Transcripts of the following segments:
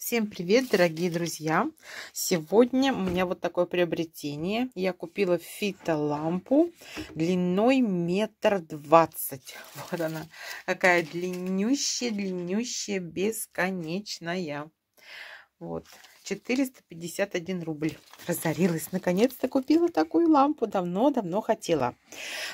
Всем привет, дорогие друзья! Сегодня у меня вот такое приобретение. Я купила фитолампу длиной метр двадцать. Вот она, какая длиннющая, длиннющая, бесконечная. Вот, 451 рубль. Разорилась. Наконец-то купила такую лампу. Давно-давно хотела.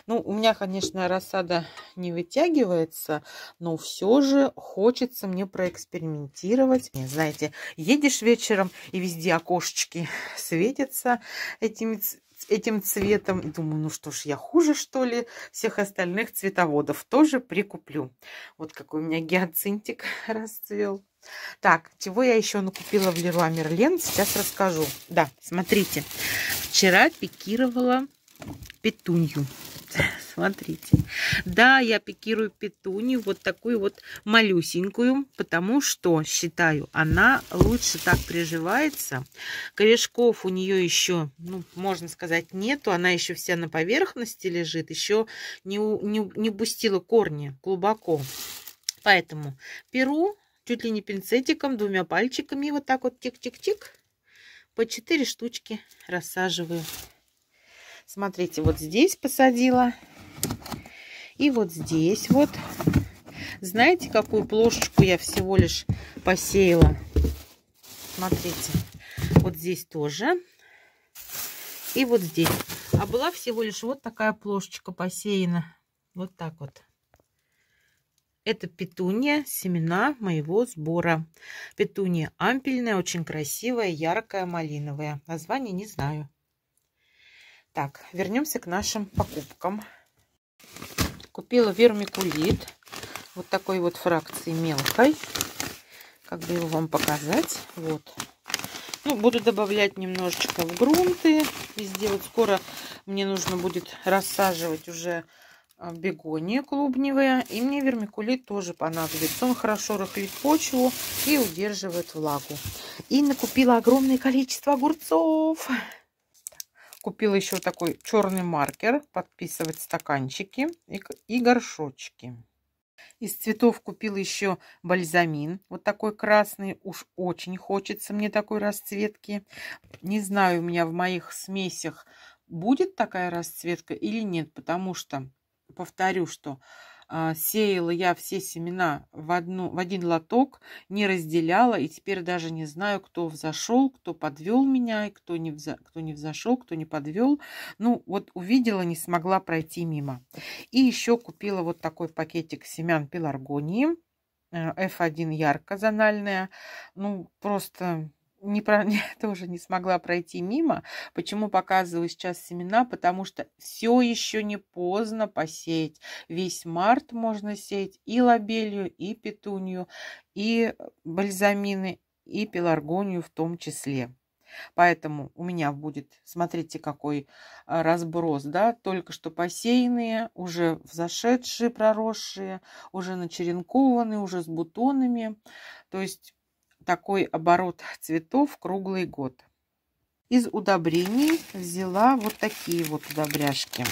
Ну, у меня, конечно, рассада не вытягивается, но все же хочется мне проэкспериментировать. знаете, едешь вечером, и везде окошечки светятся этими этим цветом. Думаю, ну что ж, я хуже, что ли, всех остальных цветоводов тоже прикуплю. Вот какой у меня гиацинтик расцвел. Так, чего я еще накупила в Леруа Мерлен, сейчас расскажу. Да, смотрите, вчера пикировала петунью. Смотрите. Да, я пикирую петунью, вот такую вот малюсенькую, потому что, считаю, она лучше так приживается. Корешков у нее еще, ну, можно сказать, нету. Она еще вся на поверхности лежит, еще не, не, не бустила корни глубоко. Поэтому перу чуть ли не пинцетиком, двумя пальчиками, вот так вот тик-тик-тик, по 4 штучки рассаживаю. Смотрите, вот здесь посадила и вот здесь вот, знаете, какую плошечку я всего лишь посеяла? Смотрите, вот здесь тоже. И вот здесь. А была всего лишь вот такая плошечка посеяна. Вот так вот. Это петуния, семена моего сбора. Петуния ампельная, очень красивая, яркая, малиновая. Название не знаю. Так, вернемся к нашим покупкам. Купила вермикулит. Вот такой вот фракции мелкой. Как бы его вам показать. Вот. Ну, буду добавлять немножечко в грунты. И сделать скоро мне нужно будет рассаживать уже а, бегония клубневые, И мне вермикулит тоже понадобится. Он хорошо рыхлит почву и удерживает влагу. И накупила огромное количество огурцов купила еще такой черный маркер, подписывать стаканчики и, и горшочки. Из цветов купила еще бальзамин, вот такой красный, уж очень хочется мне такой расцветки. Не знаю, у меня в моих смесях будет такая расцветка или нет, потому что, повторю, что а, сеяла я все семена в, одну, в один лоток, не разделяла, и теперь даже не знаю, кто взошел, кто подвел меня, и кто не, взо, кто не взошел, кто не подвел. Ну, вот увидела, не смогла пройти мимо. И еще купила вот такой пакетик семян пеларгонии. Э, F1 ярко зональная. Ну, просто не про... я тоже не смогла пройти мимо. Почему показываю сейчас семена? Потому что все еще не поздно посеять. Весь март можно сеять и лобелью, и петунью, и э, бальзамины, и пеларгонию в том числе. Поэтому у меня будет, смотрите, какой а, разброс, да, только что посеянные, уже взошедшие, проросшие, уже начеренкованные, уже с бутонами. То есть такой оборот цветов круглый год. Из удобрений взяла вот такие вот удобряшки.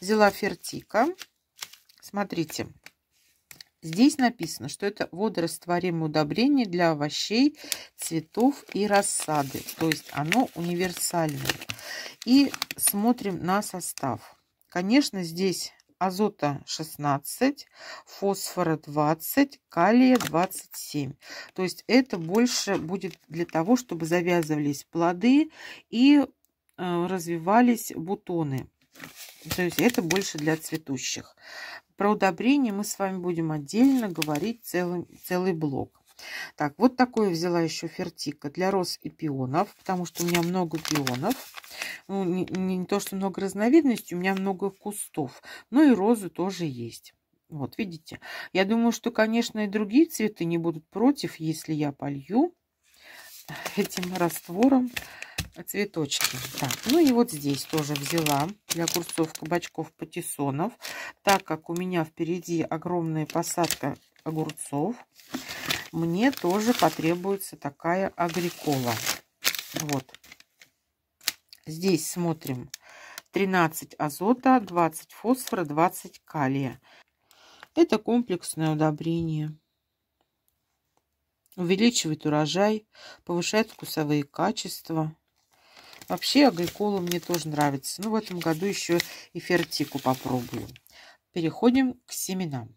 Взяла фертика. Смотрите, здесь написано, что это водорастворимое удобрение для овощей, цветов и рассады. То есть оно универсальное. И смотрим на состав. Конечно, здесь азота 16, фосфора 20, калия 27. То есть это больше будет для того, чтобы завязывались плоды и э, развивались бутоны. То есть это больше для цветущих. Про удобрения мы с вами будем отдельно говорить целый, целый блок. Так, вот такую взяла еще фертика для роз и пионов, потому что у меня много пионов. Ну, не, не то, что много разновидностей, у меня много кустов. ну и розы тоже есть. Вот, видите? Я думаю, что, конечно, и другие цветы не будут против, если я полью этим раствором цветочки. Так, ну и вот здесь тоже взяла для курсов кабачков патиссонов, так как у меня впереди огромная посадка огурцов мне тоже потребуется такая агрикола. Вот. Здесь смотрим 13 азота, 20 фосфора, 20 калия. Это комплексное удобрение. Увеличивает урожай, повышает вкусовые качества. Вообще агриколу мне тоже нравится. Ну, в этом году еще и фертику попробую. Переходим к семенам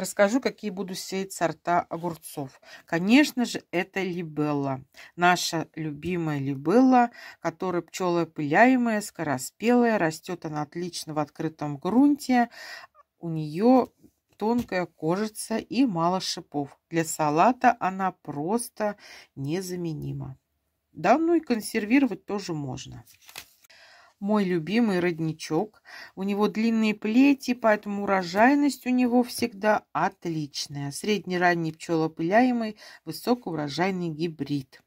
расскажу, какие буду сеять сорта огурцов. Конечно же, это либелла. Наша любимая либелла, которая пчелы пыляемая, скороспелая. Растет она отлично в открытом грунте. У нее тонкая кожица и мало шипов. Для салата она просто незаменима. Да, ну и консервировать тоже можно мой любимый родничок. У него длинные плети, поэтому урожайность у него всегда отличная. Среднеранний пчелопыляемый высокоурожайный гибрид.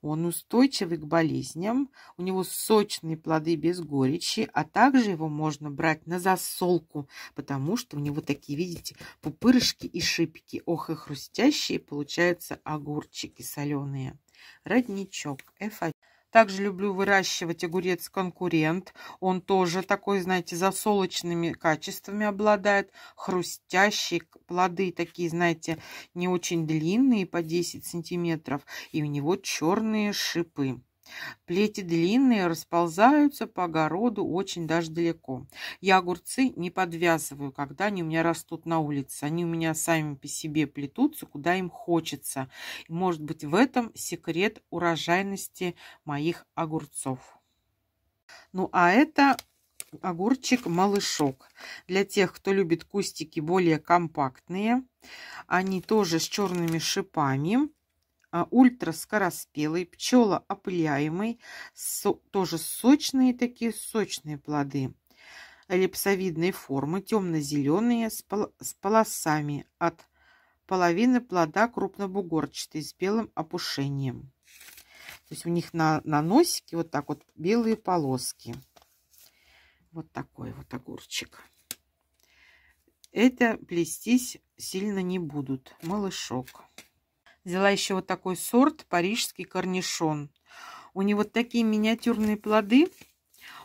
Он устойчивый к болезням, у него сочные плоды без горечи, а также его можно брать на засолку, потому что у него такие, видите, пупырышки и шипики. Ох, и хрустящие получаются огурчики соленые. Родничок F1. Также люблю выращивать огурец конкурент. Он тоже такой, знаете, засолочными качествами обладает. хрустящие Плоды такие, знаете, не очень длинные, по 10 сантиметров. И у него черные шипы. Плети длинные, расползаются по огороду очень даже далеко. Я огурцы не подвязываю, когда они у меня растут на улице. Они у меня сами по себе плетутся, куда им хочется. И, может быть, в этом секрет урожайности моих огурцов. Ну, а это огурчик-малышок. Для тех, кто любит кустики более компактные. Они тоже с черными шипами. А, ультраскороспелый, пчелоопыляемый, со, тоже сочные такие, сочные плоды. Эллипсовидной формы, темно-зеленые, с, пол, с полосами от половины плода крупнобугорчатый, с белым опушением. То есть у них на, на носике вот так вот белые полоски. Вот такой вот огурчик. Это плестись сильно не будут. Малышок. Взяла еще вот такой сорт, парижский корнишон. У него такие миниатюрные плоды,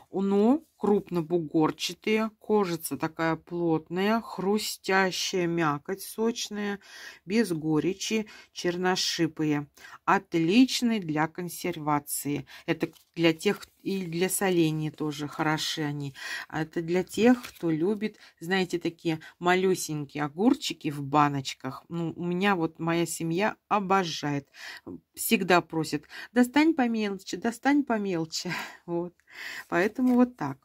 но ну, крупнобугорчатые, кожица такая плотная, хрустящая мякоть сочная, без горечи, черношипые. Отличный для консервации. Это для тех, и для соления тоже хороши они. А это для тех, кто любит, знаете, такие малюсенькие огурчики в баночках. Ну, у меня вот моя семья обожает. Всегда просит, достань помелче, достань помелче. Вот. Поэтому вот так.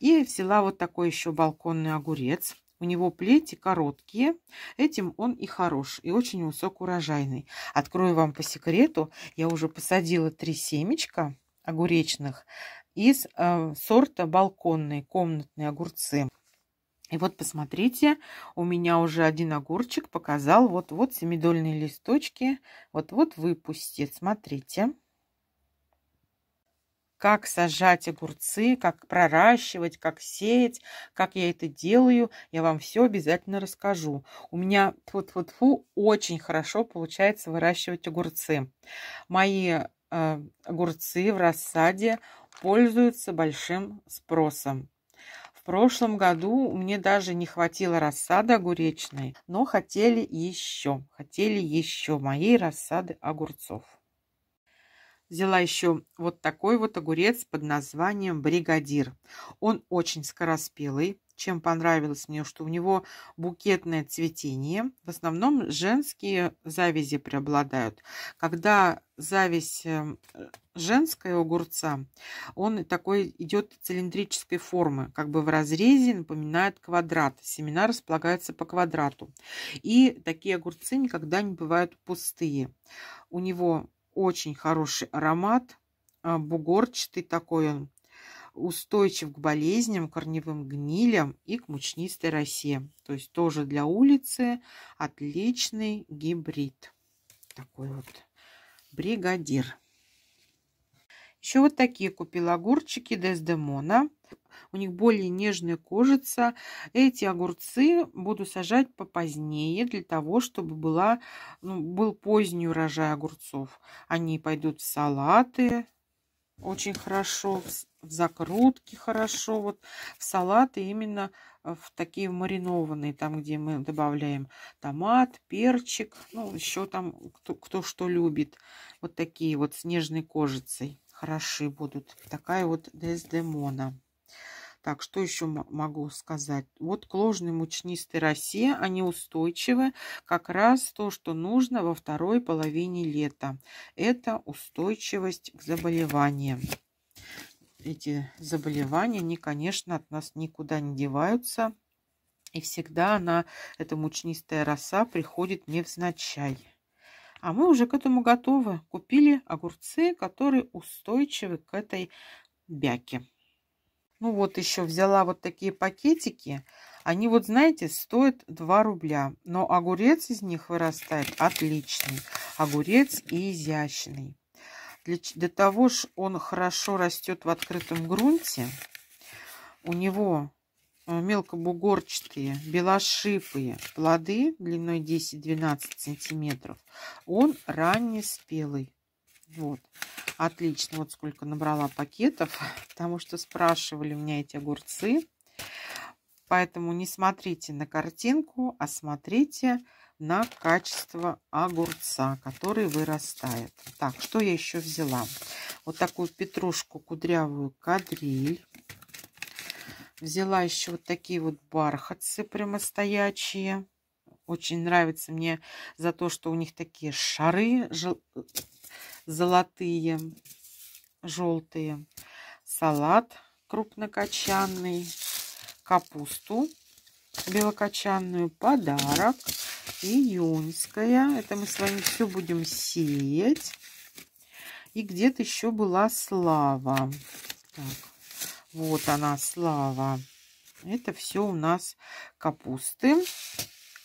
И взяла вот такой еще балконный огурец. У него плети короткие, этим он и хорош, и очень высокоурожайный. Открою вам по секрету, я уже посадила три семечка, огуречных из э, сорта балконные комнатные огурцы. И вот посмотрите, у меня уже один огурчик показал вот-вот семидольные листочки, вот-вот выпустит. Смотрите, как сажать огурцы, как проращивать, как сеять, как я это делаю, я вам все обязательно расскажу. У меня вот вот фу очень хорошо получается выращивать огурцы. Мои Э, огурцы в рассаде пользуются большим спросом. В прошлом году мне даже не хватило рассады огуречной, но хотели еще, хотели еще моей рассады огурцов. Взяла еще вот такой вот огурец под названием бригадир. Он очень скороспелый, чем понравилось мне, что у него букетное цветение. В основном женские завязи преобладают. Когда зависть эм, женская огурца, он такой идет цилиндрической формы, как бы в разрезе напоминает квадрат. Семена располагаются по квадрату. И такие огурцы никогда не бывают пустые. У него очень хороший аромат, а, бугорчатый такой он устойчив к болезням, корневым гнилям и к мучнистой росе. То есть тоже для улицы отличный гибрид. Такой вот бригадир. Еще вот такие купила огурчики Дездемона. У них более нежная кожица. Эти огурцы буду сажать попозднее, для того, чтобы была, ну, был поздний урожай огурцов. Они пойдут в салаты, очень хорошо, в закрутки хорошо, вот в салаты именно э, в такие маринованные, там, где мы добавляем томат, перчик, ну, еще там кто, кто что любит. Вот такие вот с кожицей хороши будут. Такая вот дездемона. Так, что еще могу сказать? Вот к ложной мучнистой росе они устойчивы. Как раз то, что нужно во второй половине лета. Это устойчивость к заболеваниям эти заболевания, они, конечно, от нас никуда не деваются. И всегда она, эта мучнистая роса, приходит невзначай. А мы уже к этому готовы. Купили огурцы, которые устойчивы к этой бяке. Ну вот еще взяла вот такие пакетики. Они вот, знаете, стоят 2 рубля. Но огурец из них вырастает отличный. Огурец и изящный. Для, для того, что он хорошо растет в открытом грунте, у него э, мелкобугорчатые, белошипые плоды длиной 10-12 сантиметров. Он раннеспелый. Вот. Отлично, вот сколько набрала пакетов, потому что спрашивали у меня эти огурцы. Поэтому не смотрите на картинку, а смотрите на качество огурца, который вырастает. Так, что я еще взяла? Вот такую петрушку кудрявую кадриль. Взяла еще вот такие вот бархатцы прямостоячие. Очень нравится мне за то, что у них такие шары золотые, желтые, салат крупнокочанный, капусту белокочанную, подарок, и июньская. Это мы с вами все будем сеять. И где-то еще была слава. Так, вот она, слава. Это все у нас капусты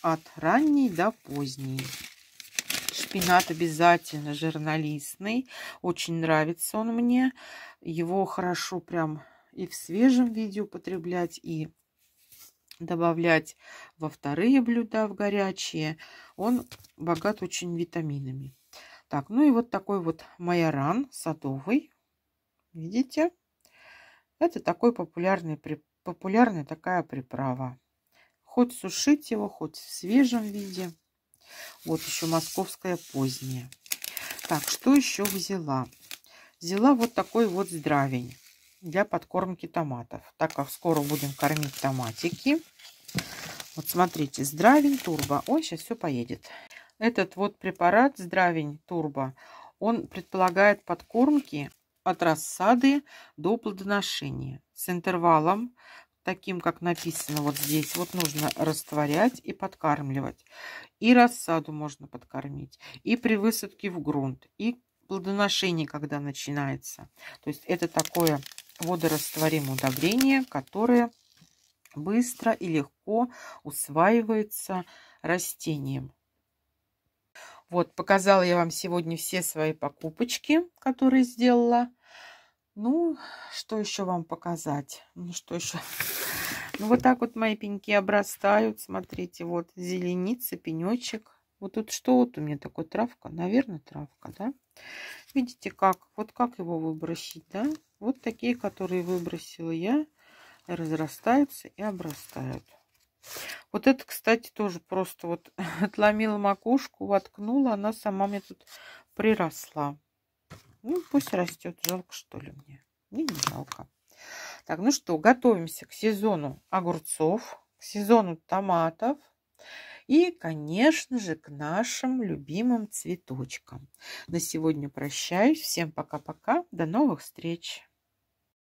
от ранней до поздней. Шпинат обязательно жирнолистный. Очень нравится он мне. Его хорошо прям и в свежем виде употреблять, и добавлять во вторые блюда, в горячие. Он богат очень витаминами. Так, ну и вот такой вот майоран садовый. Видите? Это такой популярный, популярная такая приправа. Хоть сушить его, хоть в свежем виде. Вот еще московская поздняя. Так, что еще взяла? Взяла вот такой вот здравень для подкормки томатов. Так как скоро будем кормить томатики. Вот смотрите, здравень турбо. Ой, сейчас все поедет. Этот вот препарат здравень турбо, он предполагает подкормки от рассады до плодоношения с интервалом таким, как написано вот здесь, вот нужно растворять и подкармливать. И рассаду можно подкормить, и при высадке в грунт, и плодоношение, когда начинается. То есть это такое водорастворимое удобрение, которое быстро и легко усваивается растением. Вот, показала я вам сегодня все свои покупочки, которые сделала. Ну, что еще вам показать? Ну, что еще? Ну, вот так вот мои пеньки обрастают. Смотрите, вот зеленица, пенечек. Вот тут что вот у меня такой Травка? Наверное, травка, да? Видите, как? Вот как его выбросить, да? Вот такие, которые выбросила я, разрастаются и обрастают. Вот это, кстати, тоже просто вот отломила макушку, воткнула, она сама мне тут приросла. Ну, пусть растет. Жалко, что ли, мне? Мне не жалко. Так, ну что, готовимся к сезону огурцов, к сезону томатов. И, конечно же, к нашим любимым цветочкам. На сегодня прощаюсь. Всем пока-пока. До новых встреч.